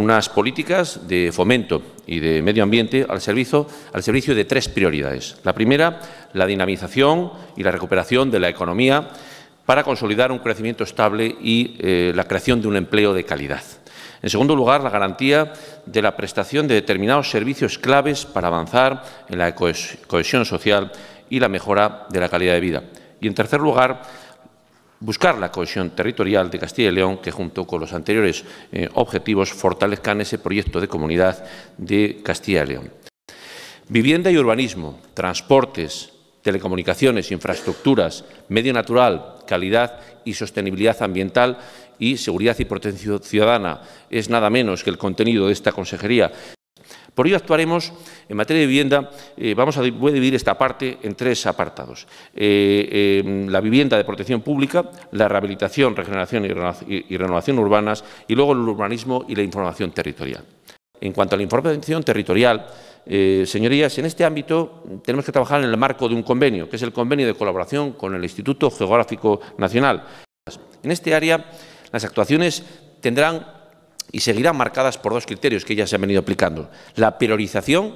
unas políticas de fomento y de medio ambiente al servicio, al servicio de tres prioridades. La primera, la dinamización y la recuperación de la economía para consolidar un crecimiento estable y eh, la creación de un empleo de calidad. En segundo lugar, la garantía de la prestación de determinados servicios claves para avanzar en la cohesión social y la mejora de la calidad de vida. Y en tercer lugar, buscar la cohesión territorial de Castilla y León, que junto con los anteriores eh, objetivos fortalezcan ese proyecto de comunidad de Castilla y León. Vivienda y urbanismo, transportes, telecomunicaciones, infraestructuras, medio natural, calidad y sostenibilidad ambiental y seguridad y protección ciudadana es nada menos que el contenido de esta consejería por ello actuaremos en materia de vivienda, eh, vamos a, voy a dividir esta parte en tres apartados. Eh, em, la vivienda de protección pública, la rehabilitación, regeneración y renovación urbanas y luego el urbanismo y la información territorial. En cuanto a la información territorial, eh, señorías, en este ámbito tenemos que trabajar en el marco de un convenio, que es el convenio de colaboración con el Instituto Geográfico Nacional. En este área, las actuaciones tendrán y seguirán marcadas por dos criterios que ya se han venido aplicando, la priorización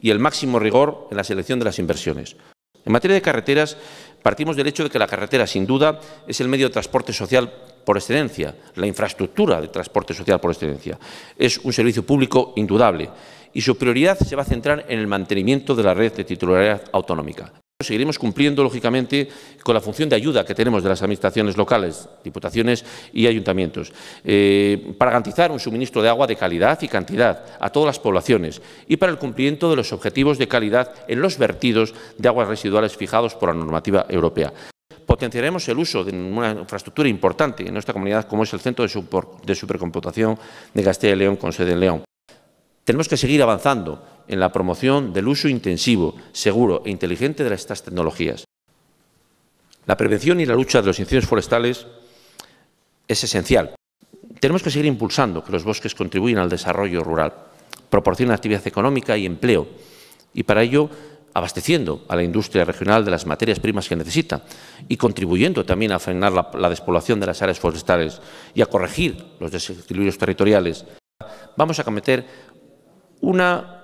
y el máximo rigor en la selección de las inversiones. En materia de carreteras, partimos del hecho de que la carretera, sin duda, es el medio de transporte social por excelencia, la infraestructura de transporte social por excelencia. Es un servicio público indudable y su prioridad se va a centrar en el mantenimiento de la red de titularidad autonómica. Seguiremos cumpliendo, lógicamente, con la función de ayuda que tenemos de las administraciones locales, diputaciones y ayuntamientos, eh, para garantizar un suministro de agua de calidad y cantidad a todas las poblaciones y para el cumplimiento de los objetivos de calidad en los vertidos de aguas residuales fijados por la normativa europea potenciaremos el uso de una infraestructura importante en nuestra comunidad como es el Centro de Supercomputación de Castilla y León con sede en León. Tenemos que seguir avanzando en la promoción del uso intensivo, seguro e inteligente de estas tecnologías. La prevención y la lucha de los incendios forestales es esencial. Tenemos que seguir impulsando que los bosques contribuyan al desarrollo rural, proporcionen actividad económica y empleo, y para ello abasteciendo a la industria regional de las materias primas que necesita y contribuyendo también a frenar la, la, despoblación de las áreas forestales y a corregir los desequilibrios territoriales, vamos a cometer una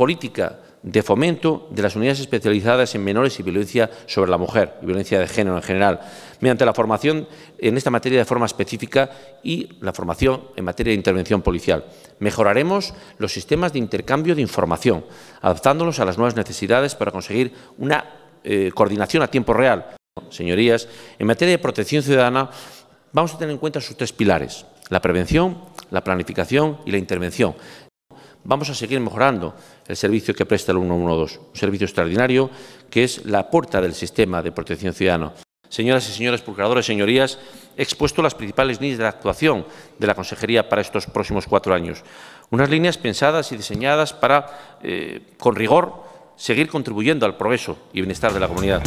política de fomento de las unidades especializadas en menores y violencia sobre la mujer y violencia de género en general, mediante la formación en esta materia de forma específica y la formación en materia de intervención policial. Mejoraremos los sistemas de intercambio de información, adaptándolos a las nuevas necesidades para conseguir una eh, coordinación a tiempo real. Señorías, en materia de protección ciudadana vamos a tener en cuenta sus tres pilares, la prevención, la planificación y la intervención vamos a seguir mejorando el servicio que presta el 112, un servicio extraordinario que es la puerta del sistema de protección ciudadana. Señoras y señores procuradores, señorías, he expuesto las principales líneas de actuación de la Consejería para estos próximos cuatro años. Unas líneas pensadas y diseñadas para, eh, con rigor, seguir contribuyendo al progreso y bienestar de la comunidad.